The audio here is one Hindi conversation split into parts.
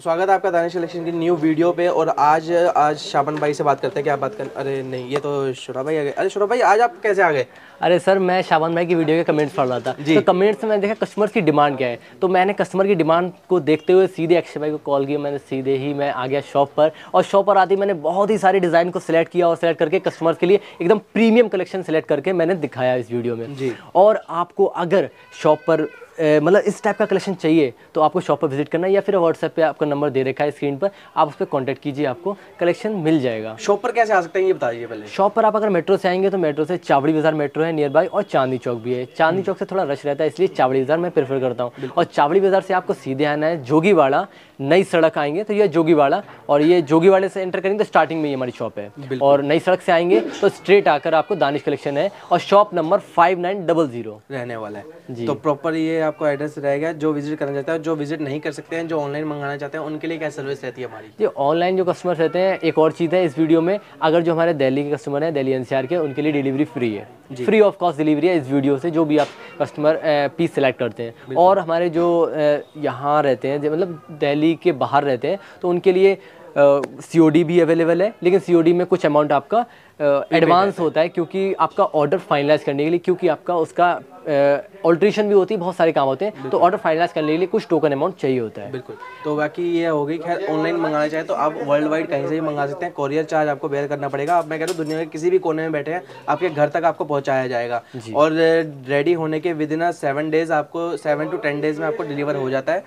स्वागत है आपका दानिश इलेक्शन की न्यू वीडियो पे और आज आज शाबन भाई से बात करते हैं क्या बात कर अरे नहीं ये तो शुरा भाई आ गए अरे शुरा भाई आज आप कैसे आ गए अरे सर मैं शाबन भाई की वीडियो के कमेंट्स पढ़ रहा था जी। तो कमेंट्स में मैंने देखा कस्टमर की डिमांड क्या है तो मैंने कस्टमर की डिमांड को देखते हुए सीधे अक्षय भाई को कॉल किया मैंने सीधे ही मैं आ गया शॉप पर और शॉप पर आते ही मैंने बहुत ही सारे डिज़ाइन को सिलेक्ट किया और सिलेक्ट करके कस्टमर के लिए एकदम प्रीमियम कलेक्शन सेलेक्ट करके मैंने दिखाया इस वीडियो में और आपको अगर शॉप पर मतलब इस टाइप का कलेक्शन चाहिए तो आपको शॉप पर विजिट करना है या फिर व्हाट्सएप पे आपका नंबर दे रखा है स्क्रीन पर आप उस पर कॉन्टैक्ट कीजिए आपको कलेक्शन मिल जाएगा शॉप पर कैसे आ सकते हैं ये बताइए पहले शॉप पर आप अगर मेट्रो से आएंगे तो मेट्रो से चावड़ी बाजार मेट्रो है नियर बाई और चांदी चौक भी है हम्म। चांदी चौक से थोड़ा रश रहता है इसलिए चावड़ी बाजार मैं प्रेफर करता हूँ और चावड़ी बाजार से आपको सीधे आना है जोगीवाड़ा नई सड़क आएंगे तो ये जोगीवाड़ा और ये जोगीवाड़े से एंटर करेंगे तो स्टार्टिंग में ये हमारी शॉप है और नई सड़क से आएंगे तो स्ट्रेट आकर आपको दानिश कलेक्शन है और शॉप नंबर फाइव रहने वाला है तो प्रॉपर ये आपको एड्रेस रहेगा जो विजिट करना चाहते हैं जो विजिट नहीं कर सकते हैं जो ऑनलाइन मंगाना चाहते हैं उनके लिए क्या सर्विस रहती है हमारी जी ऑनलाइन जो कस्टमर रहते हैं एक और चीज़ है इस वीडियो में अगर जो हमारे दिल्ली के कस्टमर हैं दिल्ली एनसीआर के उनके लिए डिलीवरी फ्री है फ्री ऑफ कॉस्ट डिलीवरी है इस वीडियो से जो भी आप कस्टमर पीस सेलेक्ट करते हैं और हमारे जो यहाँ रहते हैं मतलब दिल्ली के बाहर रहते हैं तो उनके लिए सी uh, भी अवेलेबल है लेकिन सी में कुछ अमाउंट आपका एडवांस होता है क्योंकि आपका ऑर्डर फाइनलाइज करने के लिए क्योंकि आपका उसका ऑल्ट्रेशन भी होती है बहुत सारे काम होते हैं तो ऑर्डर फाइनलाइज करने के लिए कुछ टोकन अमाउंट चाहिए होता है बिल्कुल तो बाकी ये होगी खैर ऑनलाइन मंगाना चाहे तो आप वर्ल्ड वाइड कहीं से भी मंगा सकते हैं कोरियर चार्ज आपको बेयर करना पड़ेगा आप मैं कह रहा हूँ दुनिया के किसी भी कोने में बैठे हैं आपके घर तक आपको पहुँचाया जाएगा और रेडी होने के विद इन सेवन डेज आपको सेवन टू टेन डेज में आपको डिलीवर हो जाता है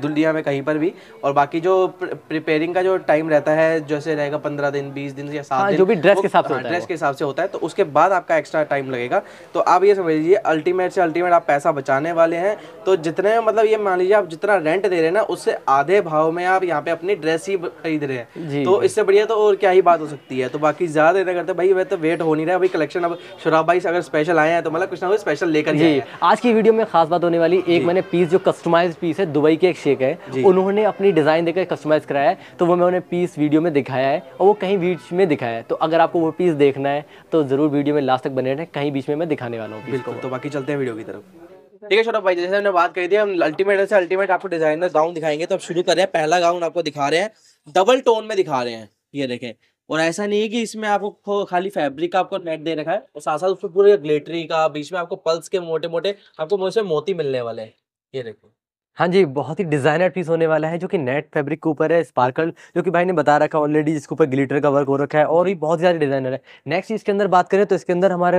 दुनिया में कहीं पर भी और बाकी जो प्रिपेयरिंग का जो टाइम रहता है जैसे रहेगा पंद्रह दिन बीस दिन या सात हाँ, दिन जो भी ड्रेस ड्रेस के हिसाब से ड्रेस हाँ, के हिसाब से होता है तो उसके बाद आपका एक्स्ट्रा टाइम लगेगा तो आप ये समझ लीजिए अल्टीमेट से अल्टीमेट आप पैसा बचाने वाले हैं तो जितने मतलब ये मान लीजिए आप जितना रेंट दे रहे हैं ना उससे आधे भाव में आप यहाँ पे अपनी ड्रेस ही खरीद रहे हैं तो इससे बढ़िया तो और क्या ही बात हो सकती है तो बाकी ज़्यादा देर करते भाई वह तो वेट हो नहीं रहा अभी कलेक्शन अब शराब भाई अगर स्पेशल आए हैं तो मतलब कुछ ना कुछ स्पेशल लेकर जी आज की वीडियो में खास बात होने वाली एक मैंने पीस जो कस्टमाइज पीस है दुबई के एक शेख है उन्होंने अपनी डिज़ाइन देकर कस्टमाइज कराया है तो वो मैंने पीस वीडियो में दिखाया है और वो कहीं बीच में दिखाया है तो अगर आप आपको वो पीस देखना है तो ज़रूर वीडियो में लास्ट तक बने रहें कहीं बीच में मैं दिखाने वाला हूँ बिल्कुल तो बाकी चलते हैं वीडियो की तरफ ठीक है छोटा भाई जैसे हमने बात करी थी हम अल्टीमेट से अल्टीमेट आपको डिजाइनर गाउन दिखाएंगे तो आप शुरू कर रहे हैं पहला गाउन आपको दिखा रहे हैं डबल टोन में दिखा रहे हैं ये देखें और ऐसा नहीं है कि इसमें आपको खाली फैब्रिक का आपको नेट दे रखा है और साथ साथ उसमें पूरे ग्लेटरी का बीच में आपको पल्स के मोटे मोटे आपको मुझसे मोती मिलने वाले हैं ये देखो हाँ जी बहुत ही डिज़ाइनर पीस होने वाला है जो कि नेट फैब्रिक के ऊपर है स्पार्कल जो कि भाई ने बता रखा है ऑलरेडी इसके ऊपर ग्लिटर का वर्क हो रखा है और भी बहुत ज़्यादा डिज़ाइनर है नेक्स्ट इसके अंदर बात करें तो इसके अंदर हमारे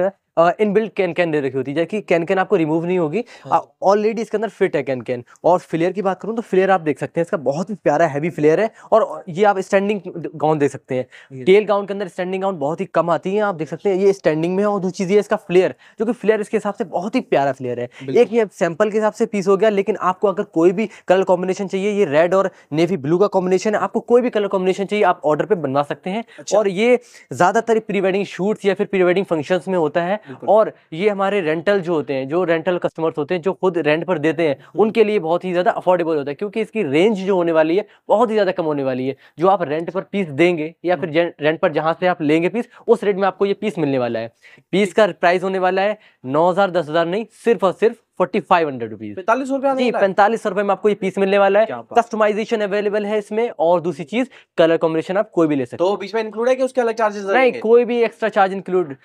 इन बिल्ड कैन कैन दे रखी होती है जबकि कैन कैन आपको रिमूव नहीं होगी ऑलरेडी हाँ इसके अंदर फिट है कैन कैन और फ्लेयर की बात करूँ तो फ्लेयर आप देख सकते हैं इसका बहुत ही प्यारा हैवी फ्लेयर है और ये आप स्टैंडिंग गाउन देख सकते हैं टेल गाउन के अंदर स्टैंडिंग गाउन बहुत ही कम आती है आप देख सकते हैं ये स्टैंडिंग में है और दूसरी चीज़ है इसका फ्लेयर जो कि फ्लेयर इसके हिसाब से बहुत ही प्यारा फ्लेयर है एक ये सैम्पल के हिसाब से पीस हो गया लेकिन आपको अगर कोई भी कलर कॉम्बिनेशन चाहिए ये रेड और नेवी ब्लू का कॉम्बिनेशन है आपको कोई भी कलर कॉम्बिनेशन चाहिए आप ऑर्डर पर बनवा सकते हैं अच्छा। और ये ज़्यादातर प्री वेडिंग शूट्स या फिर प्री वेडिंग फंक्शन में होता है और ये हमारे रेंटल जो होते हैं जो रेंटल कस्टमर्स होते हैं जो खुद रेंट पर देते हैं हम्म। उनके लिए बहुत ही ज़्यादा अफोर्डेबल होता है क्योंकि इसकी रेंज जो होने वाली है बहुत ही ज़्यादा कम होने वाली है जो आप रेंट पर पीस देंगे या हम्म। फिर रेंट पर जहाँ से आप लेंगे पीस उस रेट में आपको ये पीस मिलने वाला है पीस का प्राइस होने वाला है नौ हजार दस हजार नहीं सिर्फ और सिर्फ फोर्टी फाइव हंड्रेड रुपीज पैंतालीस रुपए जी पैंतालीस रुपए में आपको ये पीस मिलने वाला है कस्टमाइजेशन अवेलेबल है इसमें और दूसरी चीज कलर कॉम्बिनेशन आप कोई भी ले सकते हो तो बीच में इंक्लूड है कि उसके अलग चार्जेस नहीं कोई भी एक्स्ट्रा चार्ज इंक्लूड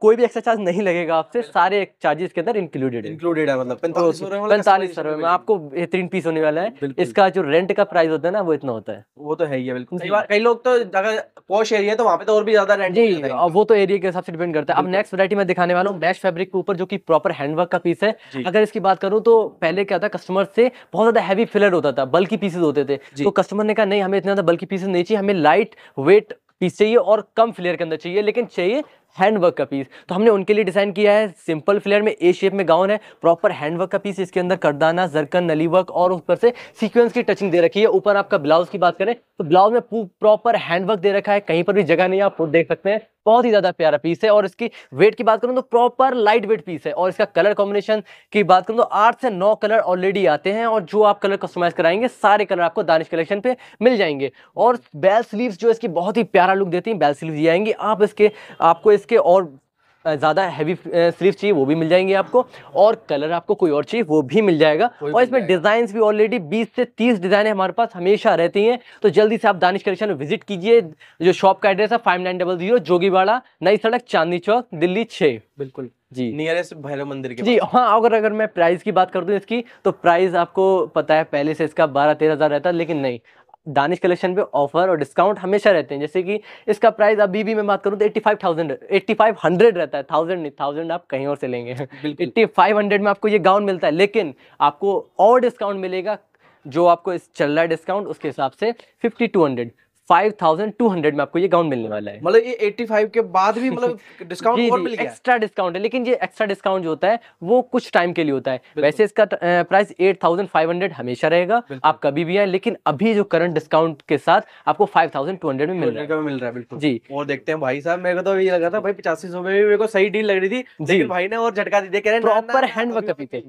कोई भी एक्स्ट्रा चार्ज नहीं लगेगा आपसे अच्छा। सारे चार्जेस के अंदर इंक्लूडेड इंक्लूडेड है मतलब पैंतालीस रुपए में आपको बेहतरीन पीस होने वाला है इसका जो रेंट का प्राइस होता है ना वो इतना होता है वो तो है ही बिल्कुल कई लोग तो अगर पॉश एरिया है तो वहाँ पे तो और भी ज्यादा रेंट जी वो तो एरिया के हिसाब से डिपेंड करता है अब नेक्स्ट वरायटी में दिखाने वाला हूँ बेस्ट फेब्रिक ऊपर जो कि प्रॉपर हैंडवर्क का पीस है अगर इसकी बात करूं तो पहले क्या था कस्टमर से बहुत ज्यादा हैवी फिलर होता था बल्कि पीसेज होते थे तो कस्टमर ने कहा नहीं हमें इतना बल्कि पीसेज नहीं चाहिए हमें लाइट वेट पीस चाहिए और कम फ्लेयर के अंदर चाहिए लेकिन चाहिए हैंडवर्क का पीस तो हमने उनके लिए डिज़ाइन किया है सिंपल फ्लेयर में ए शेप में गाउन है प्रॉपर हैंडवर्क का पीस इसके अंदर करदाना जरकन नली वर्क और ऊपर से सीक्वेंस की टचिंग दे रखी है ऊपर आपका ब्लाउज की बात करें तो ब्लाउज में प्रॉपर हैंडवर्क दे रखा है कहीं पर भी जगह नहीं आप देख सकते हैं बहुत ही ज़्यादा प्यारा पीस है और इसकी वेट की बात करूँ तो प्रॉपर लाइट वेट पीस है और इसका कलर कॉम्बिनेशन की बात करूँ तो आठ से नौ कलर ऑलरेडी आते हैं और जो आप कलर कस्टमाइज कराएंगे सारे कलर आपको दानिश कलेक्शन पे मिल जाएंगे और बेल स्लीव जो इसकी बहुत ही प्यारा लुक देती है बेल स्लीव दी आएंगी आप इसके आपको इसके और ज़्यादा हैवी स्लीव चाहिए वो भी मिल जाएंगे आपको और कलर आपको कोई और चाहिए वो भी मिल जाएगा और इसमें डिज़ाइन भी ऑलरेडी 20 से 30 डिज़ाइन हमारे पास हमेशा रहती हैं तो जल्दी से आप दानिश कलेक्शन में विजिट कीजिए जो शॉप का एड्रेस है फाइव नाइन डबल जीरो जोगीवाड़ा नई सड़क चांदनी चौक दिल्ली छः बिल्कुल जी नियरेस्ट भैरव मंदिर के जी हाँ अगर अगर मैं प्राइस की बात कर दूँ इसकी तो प्राइस आपको पता है पहले से इसका बारह तेरह हज़ार रहता है लेकिन नहीं दानिश कलेक्शन पे ऑफर और डिस्काउंट हमेशा रहते हैं जैसे कि इसका प्राइस अभी भी मैं बात करूँ तो eighty five thousand eighty five hundred रहता है थाउजेंड नहीं थाउजेंड आप कहीं और से लेंगे एट्टी फाइव हंड्रेड में आपको ये गाउन मिलता है लेकिन आपको और डिस्काउंट मिलेगा जो आपको इस चल रहा है डिस्काउंट उसके हिसाब से फिफ्टी टू हंड्रेड 5200 में आपको ये गाउन मिलने वाला है मतलब ये 85 के बाद भी मतलब डिस्काउंट और मिल गया एक्स्ट्रा डिस्काउंट है लेकिन ये एक्स्ट्रा डिस्काउंट जो होता है वो कुछ टाइम के लिए होता है वैसे इसका प्राइस 8500 हमेशा रहेगा आप कभी भी आए लेकिन अभी जो करंट डिस्काउंट के साथ आपको 5200 में मिल रहा है मिल रहा है बिल्कुल जी और देखते हैं भाई साहब मेरे को तो ये लग रहा था भाई पचासी सौ में भी मेरे को सही डील लग रही थी जी भाई ने और झटका दी कह प्रॉपर हैंडवर्क कपी पे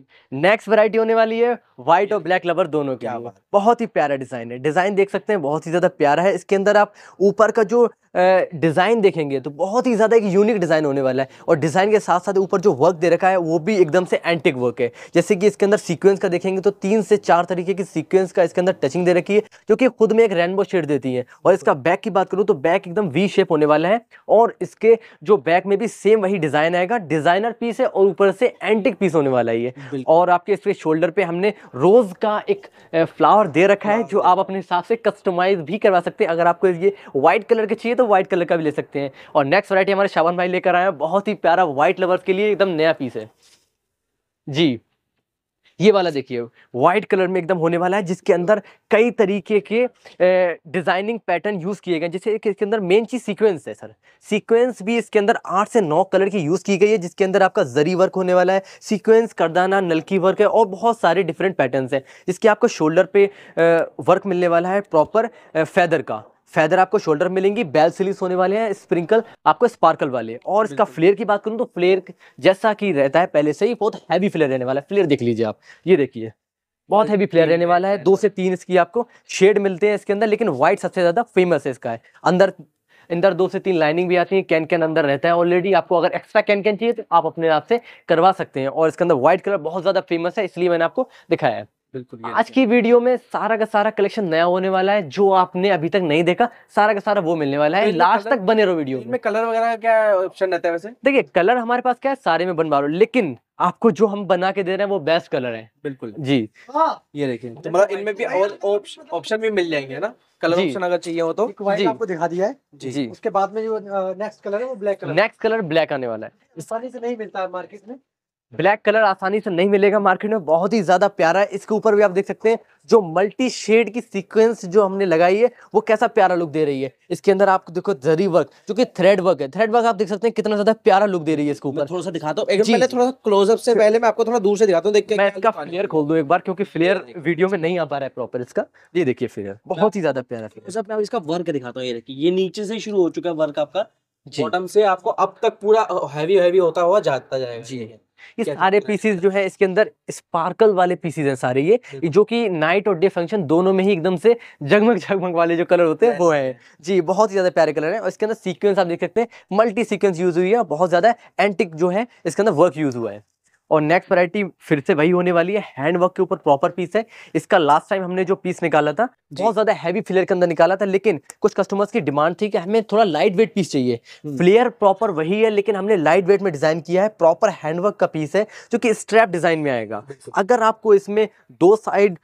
नेक्स्ट वरायटी होने वाली है व्हाइट और ब्लैक लवर दोनों के बहुत ही प्यारा डिजाइन है डिजाइन देख सकते हैं बहुत ही ज्यादा प्यारा है इसके अंदर आप ऊपर का जो डिज़ाइन देखेंगे तो बहुत ही ज़्यादा एक यूनिक डिज़ाइन होने वाला है और डिज़ाइन के साथ साथ ऊपर जो वर्क दे रखा है वो भी एकदम से एंटिक वर्क है जैसे कि इसके अंदर सीक्वेंस का देखेंगे तो तीन से चार तरीके की सीक्वेंस का इसके अंदर टचिंग दे रखी है जो कि खुद में एक रेनबो शेड देती है और इसका बैक की बात करूँ तो बैक एकदम वी शेप होने वाला है और इसके जो बैक में भी सेम वही डिज़ाइन आएगा डिज़ाइनर पीस है और ऊपर से एंटिक पीस होने वाला ही है और आपके इस शोल्डर पर हमने रोज़ का एक फ्लावर दे रखा है जो आप अपने हिसाब से कस्टमाइज भी करवा सकते हैं अगर आपको ये व्हाइट कलर के चाहिए तो तो व्हाइट कलर का भी ले सकते हैं और नेक्स्ट वरायटी हमारे शावन भाई लेकर आए हैं बहुत ही प्यारा व्हाइट लवर्स के लिए एकदम नया पीस है जी ये वाला देखिए व्हाइट कलर में एकदम होने वाला है जिसके अंदर कई तरीके के डिज़ाइनिंग पैटर्न यूज़ किए गए हैं जैसे एक इसके अंदर मेन चीज़ सीक्वेंस है सर सीक्वेंस भी इसके अंदर आठ से नौ कलर की यूज़ की गई है जिसके अंदर आपका जरी वर्क होने वाला है सीक्वेंस करदाना नलकी वर्क है और बहुत सारे डिफरेंट पैटर्न हैं जिसके आपको शोल्डर पे वर्क मिलने वाला है प्रॉपर फैदर का फैदर आपको शोल्डर मिलेंगी बेल सिलिस होने वाले हैं स्प्रिंकल आपको स्पार्कल वाले और इसका फ्लेयर की बात करूँ तो फ्लेयर जैसा कि रहता है पहले से ही बहुत हैवी फ्लेयर रहने वाला है फ्लेयर देख लीजिए आप ये देखिए बहुत हैवी फ्लेयर रहने वाला है दो से तीन इसकी आपको शेड मिलते हैं इसके अंदर लेकिन व्हाइट सबसे ज़्यादा फेमस है इसका है अंदर अंदर दो से तीन लाइनिंग भी आती है कैन कैन अंदर रहता है ऑलरेडी आपको अगर एक्स्ट्रा कैन कैन चाहिए तो आप अपने आप से करवा सकते हैं और इसके अंदर व्हाइट कलर बहुत ज़्यादा फेमस है इसलिए मैंने आपको दिखाया है बिल्कुल आज की वीडियो में सारा का सारा कलेक्शन नया होने वाला है जो आपने अभी तक नहीं देखा सारा का सारा वो मिलने वाला है तो लास्ट तक बने रहो वीडियो में कलर वगैरह का क्या ऑप्शन रहता है वैसे देखिए कलर हमारे पास क्या है सारे में बनवा लो लेकिन आपको जो हम बना के दे रहे हैं वो बेस्ट कलर है बिल्कुल जी हाँ। ये देखिए तो मतलब इनमें भी और ऑप्शन मतलब भी मिल जाएंगे ना कलर ऑप्शन अगर चाहिए हो तो जी आपको दिखा दिया है जी जी उसके बाद में जो नेक्स्ट कलर है वो black colour next colour black आने वाला है आसानी से नहीं मिलता है मार्केट में ब्लैक कलर आसानी से नहीं मिलेगा मार्केट में बहुत ही ज़्यादा प्यारा है इसके ऊपर भी आप देख सकते हैं जो मल्टी शेड की सीक्वेंस जो हमने लगाई है वो कैसा प्यारा लुक दे रही है इसके अंदर आपको देखो जरी वर्क जो कि थ्रेड वर्क है थ्रेड वर्क आप देख सकते हैं कितना ज़्यादा प्यारा लुक दे रही है इसके ऊपर थोड़ा सा दिखाता हूँ पहले थोड़ा सा क्लोजअप से पहले मैं आपको थोड़ा दूर से दिखाता हूँ देखिए मैं इसका फ्लेयर खोल दूँ एक बार क्योंकि फ्लेयर वीडियो में नहीं आ पा रहा है प्रॉपर इसका ये देखिए फ्लेयर बहुत ही ज़्यादा प्यारा फ्लेयर मैं इसका वर्क दिखाता हूँ ये ये नीचे से शुरू हो चुका है वर्क आपका बॉटम से आपको अब तक पूरा हैवी हैवी होता हुआ जाता जाएगा जी ये सारे पीसीज जो है इसके अंदर स्पार्कल वाले पीसीज हैं सारे ये जो कि नाइट और डे फंक्शन दोनों में ही एकदम से जगमग जगमग वाले जो कलर होते हैं वो है जी बहुत ही ज़्यादा प्यारे कलर है और इसके अंदर सीक्वेंस आप देख सकते हैं मल्टी सीक्वेंस यूज़ हुई है बहुत ज़्यादा एंटिक जो है इसके अंदर वर्क यूज़ हुआ है और नेक्स्ट वैरायटी फिर से वही होने वाली है हैंड वर्क के ऊपर प्रॉपर पीस है इसका लास्ट टाइम हमने जो पीस निकाला था बहुत ज्यादा हैवी फ्लेयर के अंदर निकाला था लेकिन कुछ कस्टमर्स की डिमांड थी कि हमें थोड़ा लाइट वेट पीस चाहिए फ्लेयर हम्म। प्रॉपर वही है लेकिन हमने लाइट वेट में डिजाइन किया है प्रॉपर हैंडवर्क का पीस है जो कि स्ट्रैप डिजाइन में आएगा अगर आपको इसमें दो साइड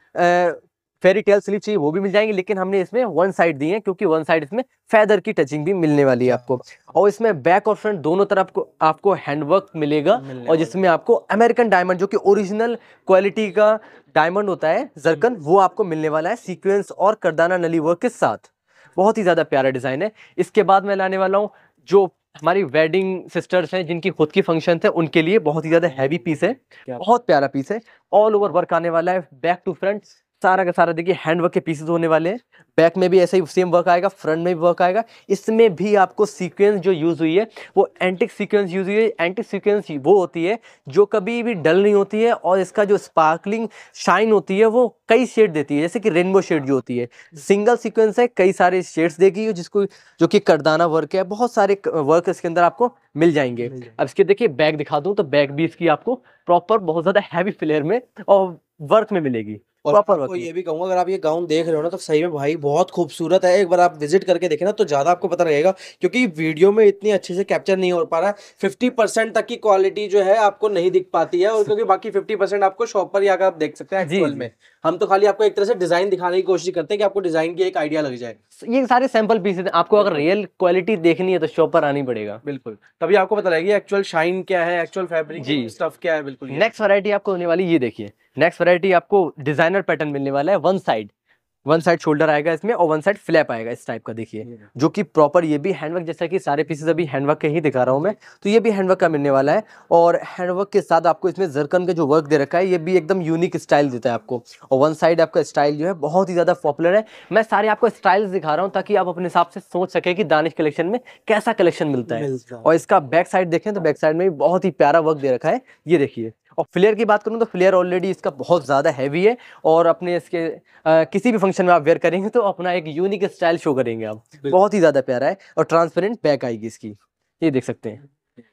फेरी टेल स्लीव चाहिए वो भी मिल जाएंगे लेकिन हमने इसमें वन साइड दी है क्योंकि वन साइड इसमें फेदर की टचिंग भी मिलने वाली है आपको और इसमें बैक और फ्रंट दोनों तरफ को आपको हैंडवर्क मिलेगा और जिसमें आपको अमेरिकन डायमंड जो कि ओरिजिनल क्वालिटी का डायमंड होता है जरकन वो आपको मिलने वाला है सीक्वेंस और करदाना नली वर्क के साथ बहुत ही ज़्यादा प्यारा डिज़ाइन है इसके बाद मैं लाने वाला हूँ जो हमारी वेडिंग सिस्टर्स हैं जिनकी खुद की फंक्शन है उनके लिए बहुत ही ज़्यादा हैवी पीस है बहुत प्यारा पीस है ऑल ओवर वर्क आने वाला है बैक टू फ्रंट सारा का सारा देखिए हैंड वर्क के पीसेज होने वाले हैं बैक में भी ऐसे ही सेम वर्क आएगा फ्रंट में भी वर्क आएगा इसमें भी आपको सीक्वेंस जो यूज़ हुई है वो एंटिक सीक्वेंस यूज़ हुई है एंटिक सीक्वेंस वो होती है जो कभी भी डल नहीं होती है और इसका जो स्पार्कलिंग शाइन होती है वो कई शेड देती है जैसे कि रेनबो शेड जो होती है सिंगल सिक्वेंस है कई सारे शेड्स देगी जिसको जो कि करदाना वर्क है बहुत सारे वर्क इसके अंदर आपको मिल जाएंगे अब इसके देखिए बैग दिखा दूँ तो बैग भी इसकी आपको प्रॉपर बहुत ज़्यादा हैवी फ्लेयर में और वर्क में मिलेगी और आपको ये भी कहूंगा अगर आप ये गाउन देख रहे हो ना तो सही में भाई बहुत खूबसूरत है एक बार आप विजिट करके देखें ना तो ज़्यादा आपको पता रहेगा क्योंकि वीडियो में इतनी अच्छे से कैप्चर नहीं हो पा रहा है फिफ्टी परसेंट तक की क्वालिटी जो है आपको नहीं दिख पाती है और क्योंकि बाकी फिफ्टी परसेंट आपको शॉप पर आकर आप देख सकते हैं एक्चुअल में हम तो खाली आपको एक तरह से डिजाइन दिखाने की कोशिश करते हैं कि आपको डिजाइन की एक आइडिया लग जाए ये सारे सैंपल पीसेज आपको अगर रियल क्वालिटी देखनी है तो शॉप पर आनी पड़ेगा बिल्कुल तभी आपको पता रहेगा एक्चुअल शाइन क्या है एक्चुअल फैब्रिक स्टफ क्या है बिल्कुल नेक्स्ट वरायटी आपको होने वाली ये देखिए नेक्स्ट वैरायटी आपको डिजाइनर पैटर्न मिलने वाला है one side one side shoulder आएगा इसमें और वन साइड फ्लैप आएगा इस टाइप का देखिए जो कि प्रॉपर ये भी हैंडवर्क जैसा कि सारे पीसेस अभी हैंडवर्क के ही दिखा रहा हूँ मैं तो ये भी हैंडवर्क का मिलने वाला है और हैंडवर्क के साथ आपको इसमें जरकन का जो वर्क दे रखा है ये भी एकदम यूनिक स्टाइल देता है आपको और वन साइड आपका स्टाइल जो है बहुत ही ज़्यादा पॉपुलर है मैं सारे आपको स्टाइल्स दिखा रहा हूँ ताकि आप अपने हिसाब से सोच सकें कि दानिश कलेक्शन में कैसा कलेक्शन मिलता है और इसका बैक साइड देखें तो बैक साइड में भी बहुत ही प्यारा वर्क दे रखा है ये देखिए और फ्लेयर की बात करूँ तो फ्लेयर ऑलरेडी इसका बहुत ज़्यादा हैवी है और अपने इसके आ, किसी भी फंक्शन में आप वेयर करेंगे तो अपना एक यूनिक स्टाइल शो करेंगे आप बहुत ही ज़्यादा प्यारा है और ट्रांसपेरेंट बैक आएगी इसकी ये देख सकते हैं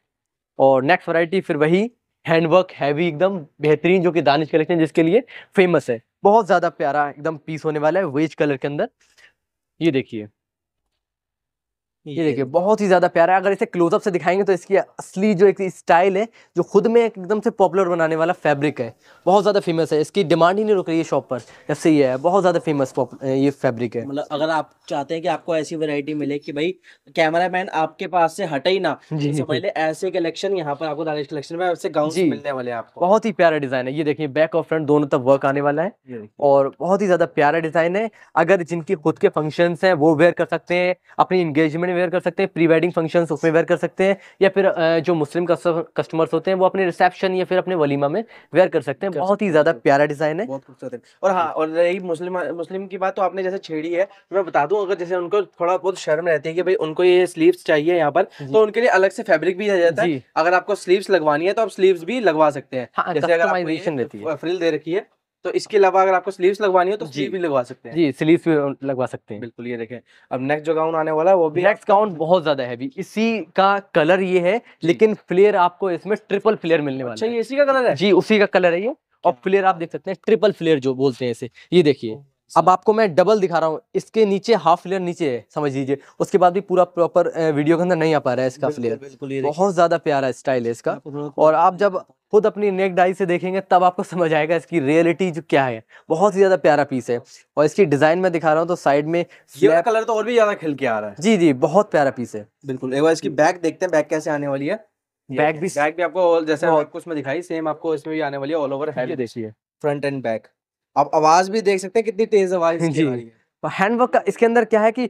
और नेक्स्ट वराइटी फिर वही हैंडवर्क हैवी एकदम बेहतरीन जो कि दानिश कलेक्शन जिसके लिए फेमस है बहुत ज़्यादा प्यारा एकदम पीस होने वाला है वेज कलर के अंदर ये देखिए ये देखिए बहुत ही ज़्यादा प्यारा है अगर इसे क्लोजअप से दिखाएंगे तो इसकी असली जो एक स्टाइल है जो खुद में एकदम से पॉपुलर बनाने वाला फैब्रिक है बहुत ज़्यादा फेमस है इसकी डिमांड ही नहीं रुक रही है शॉप पर जब से ये है बहुत ज़्यादा फेमस ये फैब्रिक है मतलब अगर आप चाहते हैं कि आपको ऐसी वेरायटी मिले की भाई कैमरा मैन आपके पास से हटे ही ना तो पहले ऐसे कलेक्शन यहाँ पर आपको कलेक्शन में आपसे मिलने वाले आपको बहुत ही प्यारा डिज़ाइन है ये देखिए बैक और फ्रंट दोनों तक वर्क आने वाला है और बहुत ही ज़्यादा प्यारा डिज़ाइन है अगर जिनकी खुद के फंक्शन है वो वेयर कर सकते हैं अपनी इंगेजमेंट में वेयर कर सकते हैं प्री वेडिंग फंक्शन उसमें वेयर कर सकते हैं या फिर जो मुस्लिम कस्टमर्स होते हैं वो अपने रिसेप्शन या फिर अपने वलीमा में वेयर कर सकते हैं बहुत ही ज़्यादा प्यारा डिज़ाइन है और हाँ और रही मुस्लिम मुस्लिम की बात तो आपने जैसे छेड़ी है मैं बता दूं अगर जैसे उनको थोड़ा बहुत शर्म रहती है कि भाई उनको ये स्लीव्स चाहिए यहाँ पर तो उनके लिए अलग से फैब्रिक भी दिया जाता है अगर आपको स्लीव्स लगवानी है तो आप स्लीव्स भी लगवा सकते हैं हाँ, जैसे अगर फ्रिल दे रखी है तो इसके अलावा अगर आपको स्लीव्स लगवानी हो तो स्लीव भी लगवा सकते हैं जी स्लीव्स भी लगवा सकते हैं बिल्कुल ये देखें अब नेक्स्ट जो गाउन आने वाला है वो भी नेक्स्ट गाउन बहुत ज्यादा हैवी इसी का कलर ये है लेकिन फ्लेयर आपको इसमें ट्रिपल फ्लेयर मिलने वाला अच्छा, है इसी का कलर है जी उसी का कलर है ये और फ्लेयर आप देख सकते हैं ट्रिपल फ्लेयर जो बोलते हैं इसे ये देखिए अब आपको मैं डबल दिखा रहा हूँ इसके नीचे हाफ फ्लेयर नीचे है समझ लीजिए उसके बाद भी पूरा प्रॉपर वीडियो के अंदर नहीं आ पा रहा है इसका फ्लेयर बहुत ज्यादा प्यारा स्टाइल है इसका और आप जब खुद अपनी नेक डाई से देखेंगे तब आपको समझ आएगा इसकी रियलिटी जो क्या है बहुत ही ज़्यादा प्यारा पीस है और इसकी डिज़ाइन में दिखा रहा हूँ तो साइड में ये कलर तो और भी ज़्यादा खिल के आ रहा है जी जी बहुत प्यारा पीस है बिल्कुल एक बार इसकी बैक देखते हैं बैक कैसे आने वाली है बैक भी बैक भी आपको जैसे आपको उसमें दिखाई सेम आपको इसमें भी आने वाली है ऑल ओवर है फ्रंट एंड बैक आप आवाज़ भी देख सकते हैं कितनी तेज़ आवाज़ है हैंडवर्क तो का इसके अंदर क्या है कि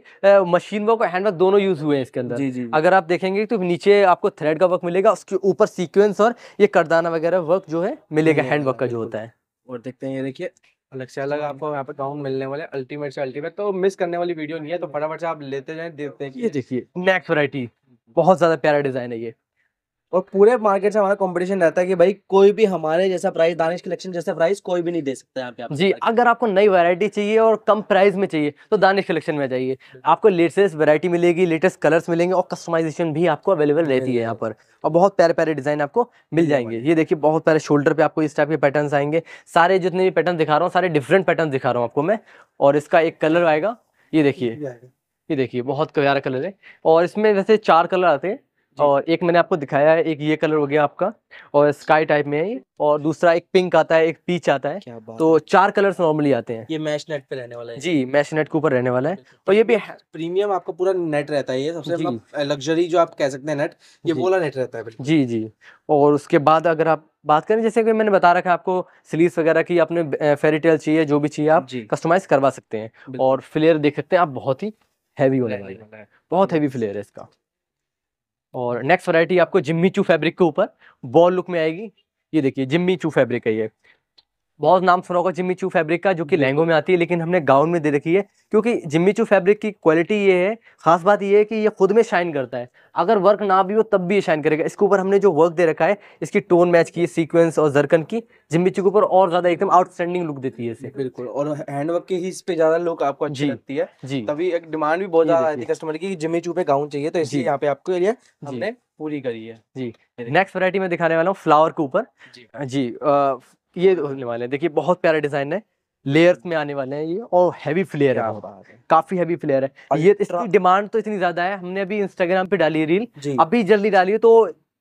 मशीन वर्क और हैंडवर्क दोनों यूज हुए हैं इसके अंदर जी जी अगर आप देखेंगे तो नीचे आपको थ्रेड का वर्क मिलेगा उसके ऊपर सीक्वेंस और ये करदाना वगैरह वर्क जो है मिलेगा हैंडवर्क का जो होता है और देखते हैं ये देखिए अलग से अलग आपको यहाँ पे गाउन मिलने वाले अल्टीमेट से अल्टीमेट तो मिस करने वाली वीडियो नहीं है तो फटाफट से आप लेते जाए देखते हैं ये देखिए नेक्स्ट वरायटी बहुत ज्यादा प्यारा डिजाइन है ये और पूरे मार्केट से हमारा कंपटीशन रहता है कि भाई कोई भी हमारे जैसा प्राइस दानिश कलेक्शन जैसा प्राइस कोई भी नहीं दे सकता है आपके जी अगर आपको नई वैरायटी चाहिए और कम प्राइस में चाहिए तो दानिश कलेक्शन में जाइए आपको लेटेस्ट वैरायटी मिलेगी लेटेस्ट कलर्स मिलेंगे और कस्टमाइजेशन भी आपको अवेलेबल रहती है यहाँ पर और बहुत प्यारे प्यारे डिजाइन आपको मिल जाएंगे ये देखिए बहुत प्यारे शोल्डर पे आपको इस टाइप के पैटर्न आएंगे सारे जितने भी पैटर्न दिखा रहा हूँ सारे डिफरेंट पैटर्न दिखा रहा हूँ आपको मैं और इसका एक कलर आएगा ये देखिए ये देखिए बहुत प्यारा कलर है और इसमें जैसे चार कलर आते हैं और एक मैंने आपको दिखाया है एक ये कलर हो गया आपका और स्काई टाइप में है और दूसरा एक पिंक आता है एक पीच आता है तो चार कलर्स नॉर्मली आते हैं ये मैश नेट पे रहने वाला है जी मैश नेट के ऊपर रहने वाला है और ये भी प्रीमियम आपका पूरा नेट रहता है ये सबसे मतलब लग्जरी जो आप कह सकते हैं नेट ये बोला नेट रहता है जी जी और उसके बाद अगर आप बात करें जैसे कि मैंने बता रखा है आपको स्लीव्स वगैरह की आपने फेरी टेल चाहिए जो भी चाहिए आप कस्टमाइज करवा सकते हैं और फ्लेयर देख सकते हैं आप बहुत ही हैवी होने वाले बहुत हैवी फ्लेयर है इसका और नेक्स्ट वैरायटी आपको जिम्मी चू फैब्रिक के ऊपर बॉल लुक में आएगी ये देखिए जिम्मी चू फैब्रिक है ये बहुत नाम सुना होगा जिम्मी चू फैब्रिक का जो कि लहंगो में आती है लेकिन हमने गाउन में दे रखी है क्योंकि जिम्मी चू फैब्रिक की क्वालिटी ये है खास बात ये है कि ये खुद में शाइन करता है अगर वर्क ना भी हो तब भी ये शाइन करेगा इसके ऊपर हमने जो वर्क दे रखा है इसकी टोन मैच की सीक्वेंस और जरकन की जिम्मी चू के ऊपर और ज्यादा एकदम आउटस्टैंडिंग लुक देती है इसे बिल्कुल और हैंडवर्क की ही इस पे ज्यादा लुक आपको अच्छी लगती है जी तभी एक डिमांड भी बहुत ज्यादा है कस्टमर की जिम्मी चू पे गाउन चाहिए तो इसी यहाँ पे आपको हमने पूरी करी है जी नेक्स्ट वैरायटी में दिखाने वाला हूँ फ्लावर के ऊपर जी, जी आ, ये होने वाले हैं देखिए बहुत प्यारा डिजाइन है लेयर्स में आने वाले हैं ये और हैवी फ्लेयर है, है काफी हैवी फ्लेयर है ये इसकी डिमांड तो इतनी ज्यादा है हमने अभी इंस्टाग्राम पे डाली रील अभी जल्दी डाली है तो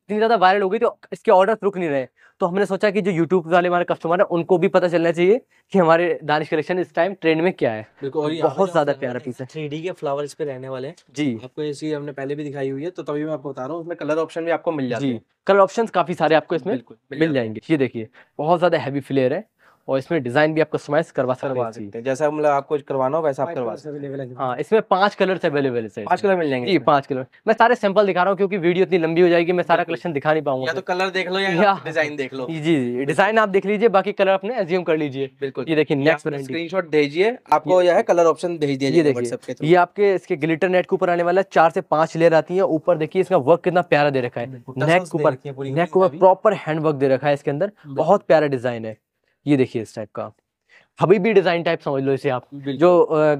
इतनी ज़्यादा वायरल हो गई तो इसके ऑर्डर रुक नहीं रहे तो हमने सोचा कि जो यूट्यूब वाले हमारे कस्टमर हैं उनको भी पता चलना चाहिए कि हमारे दानिश कलेक्शन इस टाइम ट्रेंड में क्या है तो बहुत ज़्यादा प्यारा पीस है थ्री के फ्लावर इस पे रहने वाले हैं जी आपको ऐसी हमने पहले भी दिखाई हुई है तो तभी मैं आपको बता रहा हूँ उसमें कलर ऑप्शन भी आपको मिल जाए जी कलर ऑप्शन काफ़ी सारे आपको इसमें मिल जाएंगे ये देखिए बहुत ज़्यादा हैवी फ्लेयर है और इसमें डिजाइन भी आप कस्टमाइज करवा सकते हैं जैसा मतलब आपको करवाना हो वैसा आप करवा सकते हैं हाँ, इसमें पांच कलर अवेलेबल है पांच कलर मिल जाएंगे जी पांच कलर मैं सारे सैंपल दिखा रहा हूँ क्योंकि वीडियो इतनी लंबी हो जाएगी मैं सारा कलेक्शन दिखा नहीं पाऊंगा तो कलर देख लो या डिजाइन देख लो जी जी डिजाइन आप देख लीजिए बाकी कलर अपने एज्यूम कर लीजिए बिल्कुल ये देखिए नेक्स्ट स्क्रीन शॉट भेजिए आपको यह कलर ऑप्शन भेज दिया ये आपके इसके ग्लिटर नेट के ऊपर आने वाला है चार से पांच लेयर आती है ऊपर देखिए इसका वर्क कितना प्यारा दे रखा है नेक ऊपर नेक ऊपर प्रॉपर हैंड वर्क दे रखा है इसके अंदर बहुत प्यारा डिजाइन है ये देखिए इस टाइप का हबी भी डिजाइन टाइप समझ लो इसे आप जो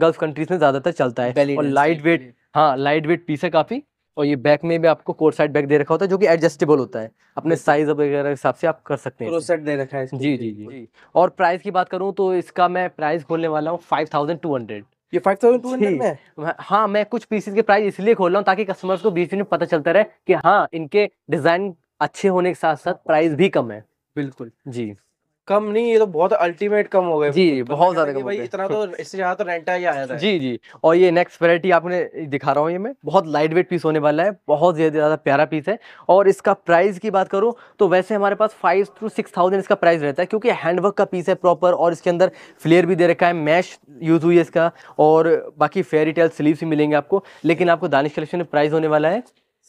गल्फ कंट्रीज में ज्यादातर चलता है और लाइट वेट हाँ लाइट वेट पीस है काफी और ये बैक में भी आपको कोर साइड बैक दे रखा होता है जो कि एडजस्टेबल होता है अपने साइज वगैरह हिसाब से आप कर सकते हैं सेट दे रखा है जी जी जी और प्राइस की बात करूँ तो इसका मैं प्राइस खोलने वाला हूँ फाइव थाउजेंड टू हंड्रेड ये फाइव थाउजेंड टू हंड्रेड में हाँ मैं कुछ पीसेस के प्राइस इसलिए खोल रहा हूँ ताकि कस्टमर्स को बीच में पता चलता रहे कि हाँ इनके डिजाइन अच्छे होने के साथ साथ प्राइस भी कम है बिल्कुल जी कम नहीं ये तो बहुत अल्टीमेट कम हो गए जी बहुत ज्यादा कम इतना तो इससे ज्यादा तो रेंटा ही आया था जी जी और ये नेक्स्ट वेरायटी आपने दिखा रहा हूँ ये मैं बहुत लाइट वेट पीस होने वाला है बहुत ज्यादा ज्यादा प्यारा पीस है और इसका प्राइस की बात करूँ तो वैसे हमारे पास फाइव टू सिक्स थाउजेंड इसका प्राइस रहता है क्योंकि हैंडवर्क का पीस है प्रॉपर और इसके अंदर फ्लेयर भी दे रखा है मैश यूज हुई है इसका और बाकी फेरी टेल स्लीव भी मिलेंगे आपको लेकिन आपको दानिश कलेक्शन में प्राइस होने वाला है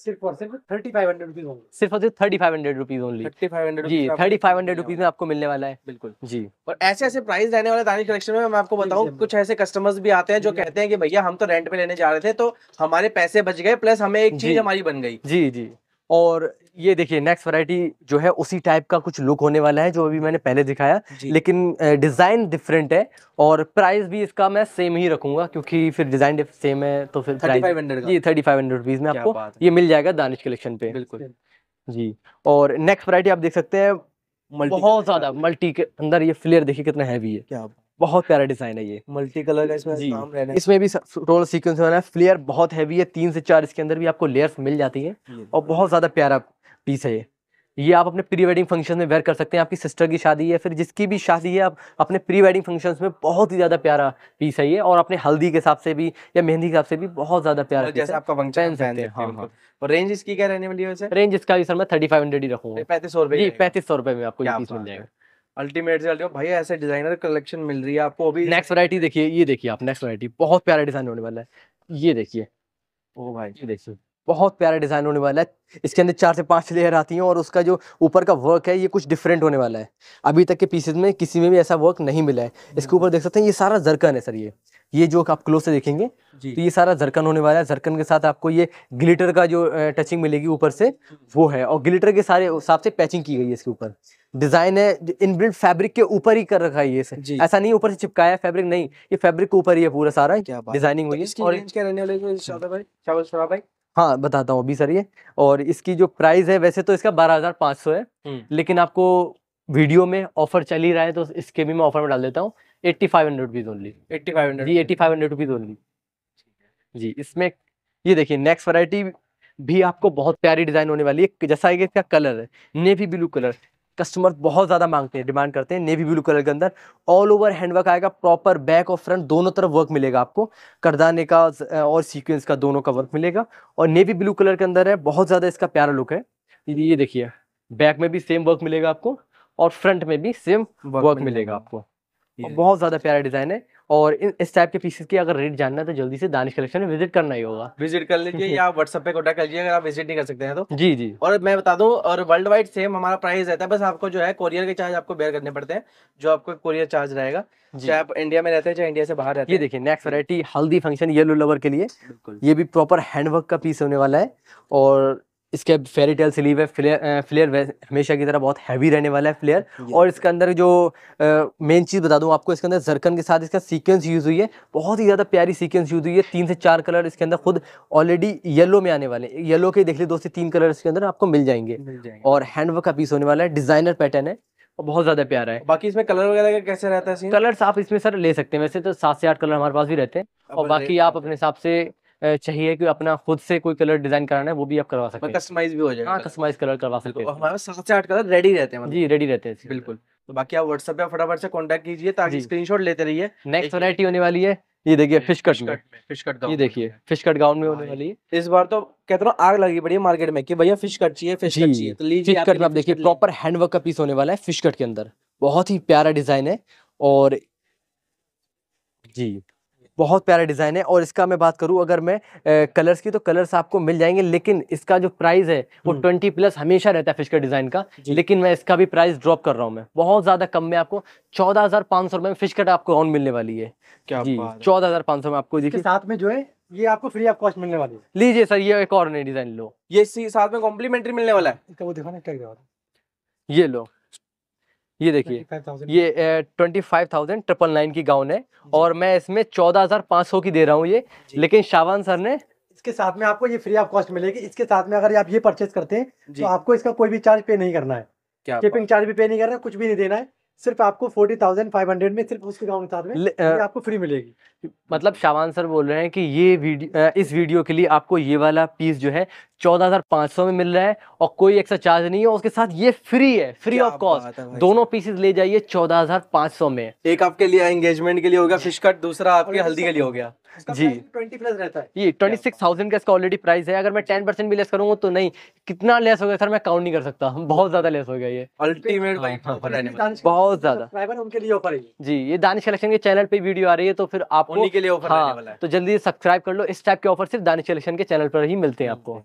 सिर्फ और सिर्फ थर्टी फाइव हंड्रेड रुपीज सिर्फ और सिर्फ thirty five hundred rupees only thirty five hundred जी थर्टी फाइव हंड्रेड रुपीज में आपको मिलने वाला है बिल्कुल जी और ऐसे ऐसे प्राइस रहने वाले दानी कलेक्शन में मैं आपको बताऊँ कुछ ऐसे कस्टमर्स भी आते हैं जो कहते हैं कि भैया हम तो रेंट पे लेने जा रहे थे तो हमारे पैसे बच गए प्लस हमें एक चीज हमारी बन गई जी जी और ये देखिए नेक्स्ट वैरायटी जो है उसी टाइप का कुछ लुक होने वाला है जो अभी मैंने पहले दिखाया लेकिन डिज़ाइन डिफरेंट है और प्राइस भी इसका मैं सेम ही रखूंगा क्योंकि फिर डिज़ाइन सेम है तो फिर थर्टी फाइव हंड्रेड जी थर्टी फाइव हंड्रेड रुपीज़ में आपको ये मिल जाएगा दानिश कलेक्शन पे बिल्कुल जी और नेक्स्ट वरायटी आप देख सकते हैं बहुत ज़्यादा मल्टी के अंदर ये फ्लेयर देखिए कितना हैवी है क्या बहुत प्यारा डिजाइन है ये मल्टी कलर का इसमें नाम रहने है इसमें भी रोल सीक्वेंस है फ्लेयर बहुत हैवी है तीन से चार इसके अंदर भी आपको लेयर्स मिल जाती है तो और बहुत ज़्यादा प्यारा पीस है ये ये आप अपने प्री वेडिंग फंक्शन में वेयर कर सकते हैं आपकी सिस्टर की शादी है फिर जिसकी भी शादी है आप अपने प्री वेडिंग फंक्शन में बहुत ही ज़्यादा प्यारा पीस है ये और अपने हल्दी के हिसाब से भी या मेहंदी के हिसाब से भी बहुत ज़्यादा प्यारा मतलब जैसे आपका फंक्शन हाँ हाँ, हाँ हाँ और रेंज इसकी क्या रहने वाली है रेंज इसका भी सर मैं थर्टी फाइव हंड्रेड ही रखूँगा पैंतीस सौ रुपये पैंतीस सौ रुपये में आपको पीस मिल जाएगा अल्टीमेट से अल्टीमेट भाई ऐसे डिजाइनर कलेक्शन मिल रही है आपको अभी नेक्स्ट वैरायटी देखिए ये देखिए आप नेक्स्ट वैरायटी बहुत प्यारा डिजाइन होने वाला है ये देखिए ओ भाई ये देखिए बहुत प्यारा डिज़ाइन होने वाला है इसके अंदर चार से पांच लेयर आती हैं और उसका जो ऊपर का वर्क है ये कुछ डिफरेंट होने वाला है अभी तक के पीसेज में किसी में भी ऐसा वर्क नहीं मिला है इसके ऊपर देख सकते हैं ये सारा जरकन है सर ये ये जो आप क्लोज से देखेंगे तो ये सारा जरकन होने वाला है जरकन के साथ आपको ये ग्लिटर का जो टचिंग मिलेगी ऊपर से वो है और ग्लिटर के सारे हिसाब से पैचिंग की गई है इसके ऊपर डिजाइन है इनबिल्ट फैब्रिक के ऊपर ही कर रखा है ये से ऐसा नहीं ऊपर से चिपकाया फैब्रिक नहीं ये फैब्रिक के ऊपर ही है पूरा सारा डिजाइनिंग हुई तो है हाँ बताता हूँ अभी सर ये और इसकी जो प्राइस है वैसे तो इसका बारह हजार पाँच सौ है लेकिन आपको वीडियो में ऑफर चल ही रहा है तो इसके भी मैं ऑफर में डाल देता हूँ eighty five hundred rupees only eighty five hundred जी eighty five hundred rupees only जी इसमें ये देखिए नेक्स्ट वरायटी भी आपको बहुत प्यारी डिजाइन होने वाली है जैसा कि इसका कलर है नेवी ब्लू कलर कस्टमर बहुत ज़्यादा मांगते हैं डिमांड करते हैं नेवी ब्लू कलर के अंदर ऑल ओवर हैंडवर्क आएगा प्रॉपर बैक और फ्रंट दोनों तरफ वर्क मिलेगा आपको करदाने का और सीक्वेंस का दोनों का वर्क मिलेगा और नेवी ब्लू कलर के अंदर है बहुत ज़्यादा इसका प्यारा लुक है ये देखिए बैक में भी सेम वर्क मिलेगा आपको और फ्रंट में भी सेम वर्क, वर्क मिलेगा आपको और बहुत ज़्यादा प्यारा डिज़ाइन है और इस टाइप के पीसेस की अगर रेट जानना है तो जल्दी से दानिश कलेक्शन में विजिट करना ही होगा विजिट हाँ, कर लीजिए या व्हाट्सएप पे कॉन्टेक्ट कर लीजिए अगर आप विजिट नहीं कर सकते हैं तो जी जी और मैं बता दूं और वर्ल्ड वाइड सेम हमारा प्राइस रहता है बस आपको जो है कोरियर के चार्ज आपको बेयर करने पड़ते हैं जो आपको कोरियर चार्ज रहेगा चाहे आप इंडिया में रहते हैं चाहे इंडिया से बाहर रहते हैं ये देखिए next variety haldi function yellow lover के लिए ये भी प्रॉपर हैंडवर्क का पीस होने वाला है और इसके फेरी टेल स्लीव है फ्लेयर फ्लेयर हमेशा की तरह बहुत हैवी रहने वाला है फ्लेयर और इसके अंदर जो मेन चीज़ बता दूं आपको इसके अंदर जरकन के साथ इसका सीक्वेंस यूज़ हुई है बहुत ही ज़्यादा प्यारी सीक्वेंस यूज़ हुई है तीन से चार कलर इसके अंदर खुद ऑलरेडी येलो में आने वाले येलो के देख ली दो से तीन कलर इसके अंदर आपको मिल जाएंगे, मिल जाएंगे। और हैंडवर्क का पीस होने वाला है डिजाइनर पैटर्न है और बहुत ज्यादा प्यारा है बाकी इसमें कलर वगैरह का कैसे रहता है कलर्स आप इसमें सर ले सकते हैं वैसे तो सात से आठ कलर हमारे पास भी रहते हैं और बाकी आप अपने हिसाब से चाहिए कि अपना खुद से कोई कलर डिजाइन कराना है वो भी आप करवा सकते हैं कस्टमाइज भी हो जाएगा हाँ, कस्टमाइज कलर करवा सकते हैं हमारे सात से आठ कलर रेडी रहते हैं मतलब। जी रेडी रहते हैं बिल्कुल तो बाकी आप व्हाट्सएप पे फटाफट से कॉन्टेक्ट कीजिए ताकि स्क्रीनशॉट लेते रहिए नेक्स्ट वैरायटी होने वाली है ये देखिए फिश हम्म, कट में फिश कट ये देखिए फिश कट गाउन में होने हाँ, वाली है इस बार तो कहते हैं आग लगी पड़ी है मार्केट में कि भैया फिश कट चाहिए फिश कट चाहिए तो लीजिए फिश कट में आप देखिए प्रॉपर हैंडवर्क का पीस होने वाला है फिश कट के अंदर बहुत ही प्यारा डिजाइन है और जी बहुत प्यारा डिज़ाइन है और इसका मैं बात करूँ अगर मैं ए, कलर्स की तो कलर्स आपको मिल जाएंगे लेकिन इसका जो प्राइस है वो हम्म। ट्वेंटी प्लस हमेशा रहता है फिश का डिज़ाइन का लेकिन मैं इसका भी प्राइस ड्रॉप कर रहा हूँ मैं बहुत ज़्यादा कम में आपको चौदह हज़ार पाँच सौ रुपये में फिश कट आपको ऑन मिलने वाली है क्या जी चौदह हज़ार पाँच सौ में आपको देखिए साथ में जो है ये आपको फ्री ऑफ कॉस्ट मिलने वाली है लीजिए सर ये एक और नई डिज़ाइन लो ये साथ में कॉम्प्लीमेंट्री मिलने वाला है वो दिखाना क्या ये लो ये देखिए ये twenty five thousand triple nine की गाउन है और मैं इसमें चौदह हजार पाँच सौ की दे रहा हूँ ये लेकिन शावान सर ने इसके साथ में आपको ये फ्री ऑफ कॉस्ट मिलेगी इसके साथ में अगर आप ये परचेज करते हैं तो आपको इसका कोई भी चार्ज पे नहीं करना है शिपिंग चार्ज भी पे नहीं करना कुछ भी नहीं देना है सिर्फ आपको फोर्टी थाउजेंड फाइव हंड्रेड में सिर्फ उसके गाँव के साथ में आ, आपको फ्री मिलेगी मतलब शावान सर बोल रहे हैं कि ये वीडियो इस वीडियो के लिए आपको ये वाला पीस जो है चौदह में मिल रहा है और कोई एक्स्ट्रा चार्ज नहीं है उसके साथ ये फ्री है फ्री ऑफ कॉस्ट दोनों पीसेस ले जाइए चौदह में एक आपके लिए एंगेजमेंट के लिए हो गया फिश कट दूसरा आपके हल्दी के लिए हो गया जी ट्वेंटी प्लस रहता है ये ट्वेंटी सिक्स थाउजेंड का इसका ऑलरेडी प्राइस है अगर मैं टेन परसेंट भी लेस करूंगा तो नहीं कितना लेस हो गया सर मैं काउंट नहीं कर सकता बहुत ज्यादा लेस हो गया ये अल्टीमेट बहुत ज्यादा उनके लिए ऑफर है जी ये दानिश कलेक्शन के चैनल पे वीडियो आ रही है तो फिर आप उन्हीं के लिए ऑफर हाँ तो जल्दी सब्सक्राइब कर लो इस टाइप के ऑफर सिर्फ दानिश कलेक्शन के चैनल पर ही मिलते हैं आपको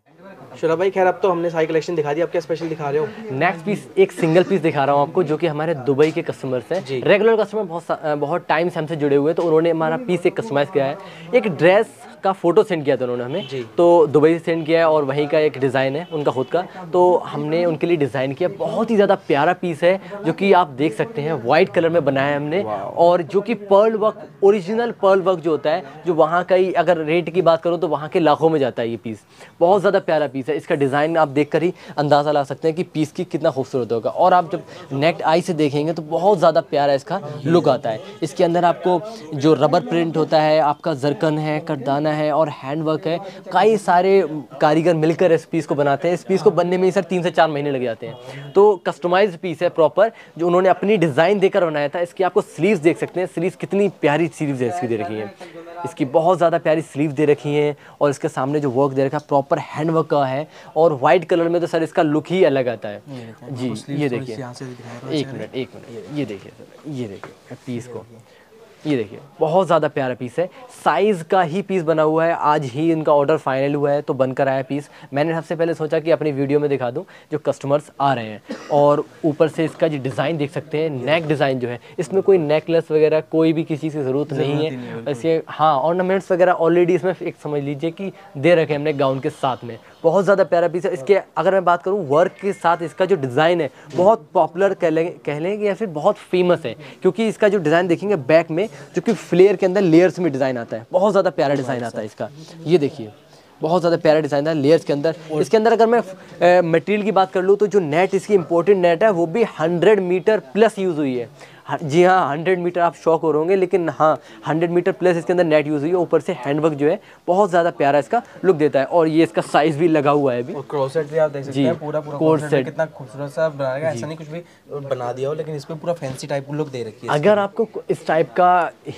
शुरा भाई खैर अब तो हमने सारी कलेक्शन दिखा दी आप क्या स्पेशल दिखा रहे हो नेक्स्ट पीस एक सिंगल पीस दिखा रहा हूँ आपको जो कि हमारे दुबई के कस्टमर्स हैं रेगुलर कस्टमर बहुत बहुत टाइम से हमसे जुड़े हुए हैं तो उन्होंने हमारा पीस एक कस्टमाइज़ किया है एक ड्रेस का फ़ोटो सेंड किया था उन्होंने हमें तो दुबई से सेंड किया है और वहीं का एक डिज़ाइन है उनका खुद का तो हमने उनके लिए डिज़ाइन किया बहुत ही ज़्यादा प्यारा पीस है जो कि आप देख सकते हैं वाइट कलर में बनाया है हमने और जो कि pearl work original pearl work जो होता है जो वहाँ का ही अगर रेट की बात करो तो वहाँ के लाखों में जाता है ये पीस बहुत ज़्यादा प्यारा पीस है इसका डिज़ाइन आप देख ही अंदाज़ा ला सकते हैं कि पीस की कितना खूबसूरत होगा और आप जब नेक्ट आई से देखेंगे तो बहुत ज़्यादा प्यारा इसका लुक आता है इसके अंदर आपको जो रबर प्रिंट होता है आपका जरकन है करदाना बनाना है और हैंड वर्क है कई सारे कारीगर मिलकर इस पीस को बनाते हैं इस पीस को बनने में सर तीन से चार महीने लग जाते हैं तो कस्टमाइज पीस है प्रॉपर जो उन्होंने अपनी डिज़ाइन देकर बनाया था इसकी आपको स्लीव देख सकते हैं स्लीव कितनी प्यारी स्लीव्स इसकी दे रखी है इसकी बहुत ज़्यादा प्यारी स्लीव दे रखी है और इसके सामने जो वर्क दे रखा है प्रॉपर हैंड वर्क का है और वाइट कलर में तो सर इसका लुक ही अलग आता है जी ये देखिए एक मिनट एक मिनट ये देखिए सर ये देखिए पीस को ये देखिए बहुत ज़्यादा प्यारा पीस है साइज़ का ही पीस बना हुआ है आज ही इनका ऑर्डर फाइनल हुआ है तो बनकर आया पीस मैंने सबसे पहले सोचा कि अपनी वीडियो में दिखा दूँ जो कस्टमर्स आ रहे हैं और ऊपर से इसका जो डिज़ाइन देख सकते हैं नेक डिज़ाइन जो है इसमें कोई नेकलेस वगैरह कोई भी किसी की ज़रूरत नहीं है वैसे हाँ ऑर्नामेंट्स वगैरह ऑलरेडी इसमें एक समझ लीजिए कि दे रखे हमने गाउन के साथ में बहुत ज़्यादा प्यारा पीस है इसके अगर मैं बात करूँ वर्क के साथ इसका जो डिज़ाइन है बहुत पॉपुलर कह लेंगे कह लेंगे या फिर बहुत फेमस है क्योंकि इसका जो डिज़ाइन देखेंगे बैक में जो कि फ्लेयर के अंदर लेयर्स में डिज़ाइन आता है बहुत ज़्यादा प्यारा डिज़ाइन आता है इसका ये देखिए बहुत ज़्यादा प्यारा डिज़ाइन था लेयर्स के अंदर इसके अंदर अगर मैं मटेरियल की बात कर लूँ तो जो नेट इसकी इम्पोर्टेंट नेट है वो भी हंड्रेड मीटर प्लस यूज़ हुई है हाँ, जी हाँ हंड्रेड मीटर आप शौक हो रहे होंगे लेकिन हाँ हंड्रेड मीटर प्लस इसके अंदर नेट यूज़ हुई है ऊपर से हैंडवर्क जो है बहुत ज़्यादा प्यारा इसका लुक देता है और ये इसका साइज भी लगा हुआ है अभी क्रोसेट भी आप देख सकते हैं पूरा पूरा कितना खूबसूरत सा ऐसा नहीं कुछ भी बना दिया हो लेकिन पूरा फैंसी टाइप का लुक दे रखी है अगर आपको इस टाइप का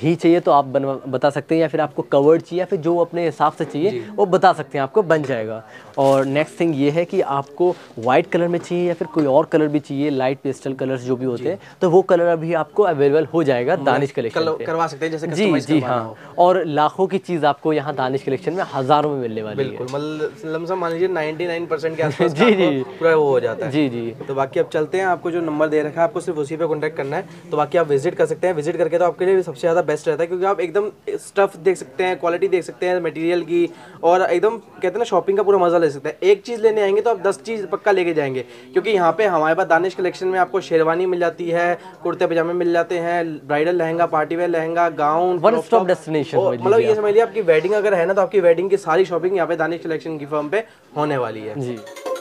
ही चाहिए तो आप बता सकते हैं या फिर आपको कवर्ड चाहिए या फिर जो अपने हिसाब से चाहिए वो बता सकते हैं आपको बन जाएगा और नेक्स्ट थिंग ये है कि आपको वाइट कलर में चाहिए या फिर कोई और कलर भी चाहिए लाइट पेस्टल कलर्स जो भी होते हैं तो वो कलर अभी भी आपको अवेलेबल हो जाएगा दानिश हम्म, कलेक्शन करवा सकते हैं जैसे जी जी हाँ और लाखों की चीज़ आपको यहाँ दानिश कलेक्शन में हज़ारों में मिलने वाली बिल्कुल मतलब मान लीजिए नाइनटी नाइन परसेंट के जी जी पूरा वो हो जाता है जी जी तो बाकी अब चलते हैं आपको जो नंबर दे रखा है आपको सिर्फ उसी पर कॉन्टेक्ट करना है तो बाकी आप विजिट कर सकते हैं विजिट करके तो आपके लिए सबसे ज़्यादा बेस्ट रहता है क्योंकि आप एकदम स्टफ़ देख सकते हैं क्वालिटी देख सकते हैं मटेरियल की और एकदम कहते हैं ना शॉपिंग का पूरा मज़ा ले सकते हैं एक चीज़ लेने आएंगे तो आप दस चीज़ पक्का लेके जाएंगे क्योंकि यहाँ पे हमारे पास दानिश कलेक्शन में आपको शेरवानी मिल जाती है कुर्ते पजामे पजामे मिल जाते हैं bridal lehenga party wear lehenga gown one stop destination मतलब ये समझ लिया आपकी वेडिंग अगर है ना तो आपकी वेडिंग की सारी शॉपिंग यहाँ पे दानिश कलेक्शन की फर्म पे होने वाली है जी